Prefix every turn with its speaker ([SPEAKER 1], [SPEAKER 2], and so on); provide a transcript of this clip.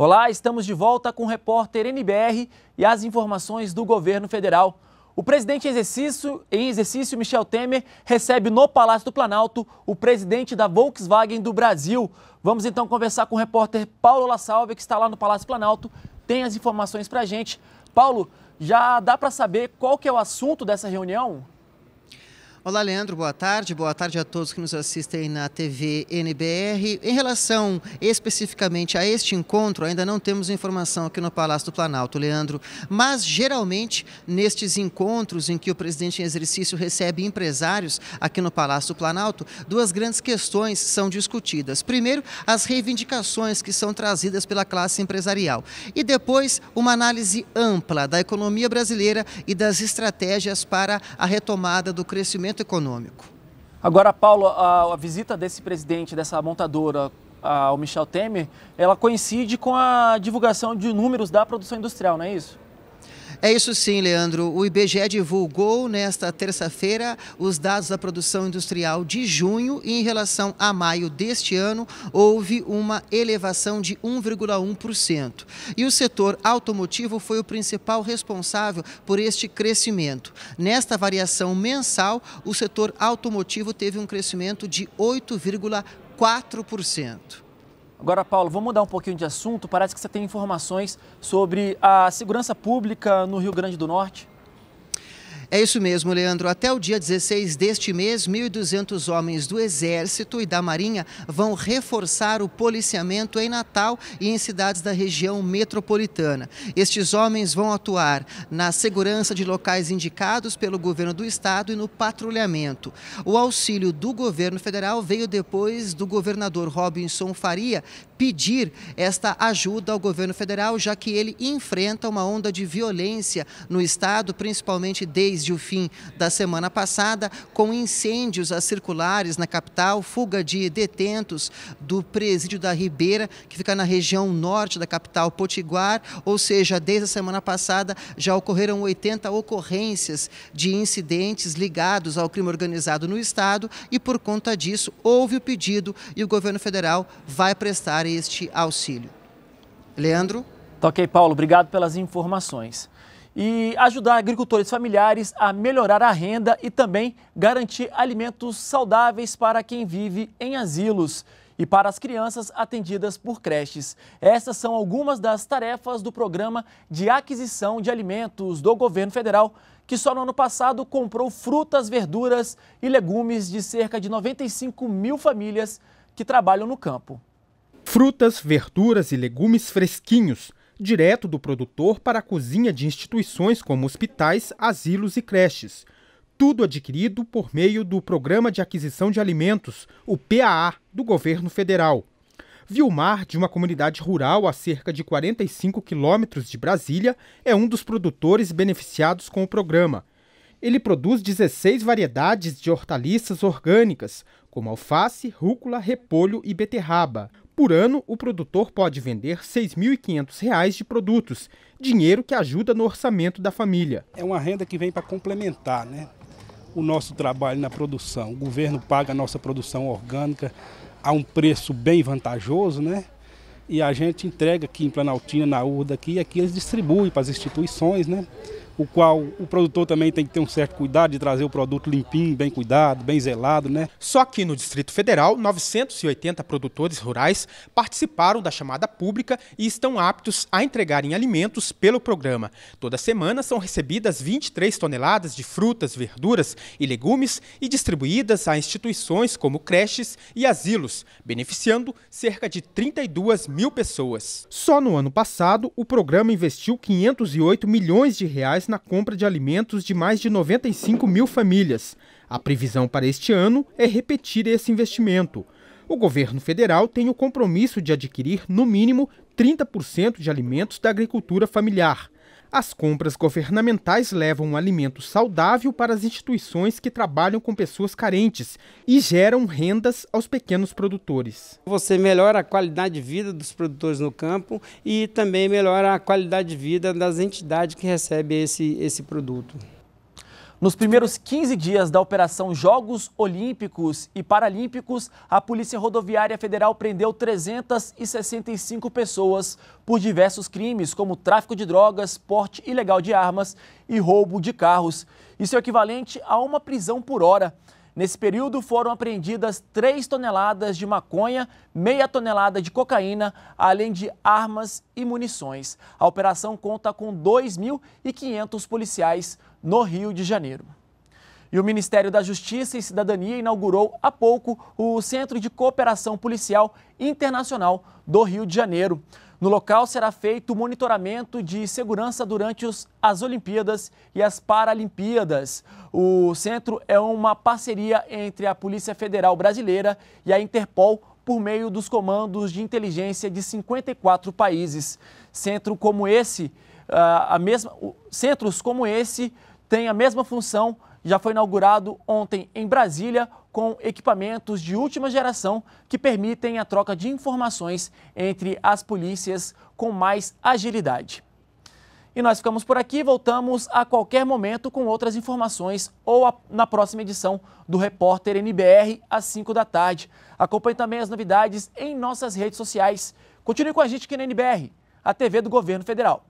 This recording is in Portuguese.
[SPEAKER 1] Olá, estamos de volta com o repórter NBR e as informações do governo federal. O presidente em exercício, em exercício, Michel Temer, recebe no Palácio do Planalto o presidente da Volkswagen do Brasil. Vamos então conversar com o repórter Paulo La Salve, que está lá no Palácio do Planalto, tem as informações para a
[SPEAKER 2] gente. Paulo, já dá para saber qual que é o assunto dessa reunião? Olá, Leandro, boa tarde. Boa tarde a todos que nos assistem na TV NBR. Em relação especificamente a este encontro, ainda não temos informação aqui no Palácio do Planalto, Leandro, mas geralmente nestes encontros em que o presidente em exercício recebe empresários aqui no Palácio do Planalto, duas grandes questões são discutidas. Primeiro, as reivindicações que são trazidas pela classe empresarial e depois uma análise ampla da economia brasileira e das estratégias para a retomada do crescimento crescimento econômico. Agora, Paulo, a, a visita
[SPEAKER 1] desse presidente, dessa montadora ao Michel Temer, ela coincide com a divulgação de números da produção industrial, não é
[SPEAKER 2] isso? É isso sim, Leandro. O IBGE divulgou nesta terça-feira os dados da produção industrial de junho e em relação a maio deste ano houve uma elevação de 1,1%. E o setor automotivo foi o principal responsável por este crescimento. Nesta variação mensal, o setor automotivo teve um crescimento de 8,4%. Agora, Paulo, vamos mudar um pouquinho de assunto. Parece que você tem informações sobre a segurança pública no Rio Grande do Norte. É isso mesmo, Leandro. Até o dia 16 deste mês, 1.200 homens do Exército e da Marinha vão reforçar o policiamento em Natal e em cidades da região metropolitana. Estes homens vão atuar na segurança de locais indicados pelo governo do estado e no patrulhamento. O auxílio do governo federal veio depois do governador Robinson Faria pedir esta ajuda ao governo federal, já que ele enfrenta uma onda de violência no estado, principalmente desde desde o fim da semana passada, com incêndios a circulares na capital, fuga de detentos do presídio da Ribeira, que fica na região norte da capital Potiguar, ou seja, desde a semana passada já ocorreram 80 ocorrências de incidentes ligados ao crime organizado no estado e por conta disso houve o pedido e o governo federal vai prestar este auxílio. Leandro? Toquei, Paulo. Obrigado pelas
[SPEAKER 1] informações e ajudar agricultores familiares a melhorar a renda e também garantir alimentos saudáveis para quem vive em asilos e para as crianças atendidas por creches. Essas são algumas das tarefas do programa de aquisição de alimentos do governo federal, que só no ano passado comprou frutas, verduras e legumes de cerca de 95 mil famílias que trabalham no campo.
[SPEAKER 3] Frutas, verduras e legumes fresquinhos direto do produtor para a cozinha de instituições como hospitais, asilos e creches. Tudo adquirido por meio do Programa de Aquisição de Alimentos, o PAA, do governo federal. Vilmar, de uma comunidade rural a cerca de 45 quilômetros de Brasília, é um dos produtores beneficiados com o programa. Ele produz 16 variedades de hortaliças orgânicas, como alface, rúcula, repolho e beterraba. Por ano, o produtor pode vender R$ 6.500 de produtos, dinheiro que ajuda no orçamento da família. É uma renda que vem para complementar né, o nosso trabalho na produção. O governo paga a nossa produção orgânica a um preço bem vantajoso, né? E a gente entrega aqui em Planaltina, na URDA, aqui, e aqui eles distribuem para as instituições, né? o qual o produtor também tem que ter um certo cuidado de trazer o produto limpinho, bem cuidado, bem zelado, né? Só que no Distrito Federal, 980 produtores rurais participaram da chamada pública e estão aptos a entregarem alimentos pelo programa. Toda semana são recebidas 23 toneladas de frutas, verduras e legumes e distribuídas a instituições como creches e asilos, beneficiando cerca de 32 mil pessoas. Só no ano passado, o programa investiu 508 milhões de reais na compra de alimentos de mais de 95 mil famílias. A previsão para este ano é repetir esse investimento. O governo federal tem o compromisso de adquirir, no mínimo, 30% de alimentos da agricultura familiar. As compras governamentais levam um alimento saudável para as instituições que trabalham com pessoas carentes e geram rendas aos pequenos produtores. Você melhora a qualidade de vida dos produtores no campo e também melhora a qualidade de vida das entidades que recebem esse, esse produto. Nos primeiros 15 dias da operação
[SPEAKER 1] Jogos Olímpicos e Paralímpicos, a Polícia Rodoviária Federal prendeu 365 pessoas por diversos crimes, como tráfico de drogas, porte ilegal de armas e roubo de carros. Isso é equivalente a uma prisão por hora. Nesse período foram apreendidas 3 toneladas de maconha, meia tonelada de cocaína, além de armas e munições. A operação conta com 2.500 policiais no Rio de Janeiro. E o Ministério da Justiça e Cidadania inaugurou há pouco o Centro de Cooperação Policial Internacional do Rio de Janeiro. No local será feito monitoramento de segurança durante os, as Olimpíadas e as Paralimpíadas. O centro é uma parceria entre a Polícia Federal Brasileira e a Interpol por meio dos comandos de inteligência de 54 países. Centro como esse, ah, a mesma, centros como esse têm a mesma função já foi inaugurado ontem em Brasília com equipamentos de última geração que permitem a troca de informações entre as polícias com mais agilidade. E nós ficamos por aqui, voltamos a qualquer momento com outras informações ou a, na próxima edição do Repórter NBR às 5 da tarde. Acompanhe também as novidades em nossas redes sociais. Continue com a gente aqui na NBR, a TV do Governo Federal.